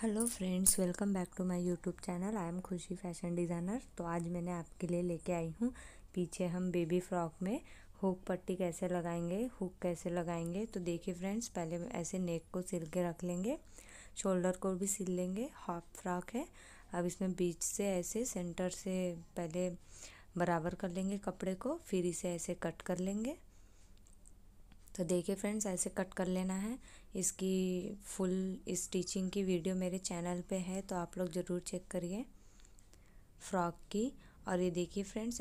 hello friends welcome back to my YouTube channel I am Khushi fashion designer तो आज मैंने आपके लिए लेके आई हूँ पीछे हम बेबी फ्रॉक में हुक पट्टी कैसे लगाएंगे हुक कैसे लगाएंगे तो देखिए फ्रेंड्स पहले ऐसे नेक को सिल के रख लेंगे शोल्डर को भी सिल लेंगे हाफ फ्रॉक है अब इसमें बीच से ऐसे सेंटर से पहले बराबर कर लेंगे कपड़े को फिर इसे ऐसे कट कर लेंगे तो देखिए फ्रेंड्स ऐसे कट कर लेना है इसकी फुल स्टिचिंग इस की वीडियो मेरे चैनल पे है तो आप लोग ज़रूर चेक करिए फ्रॉक की और ये देखिए फ्रेंड्स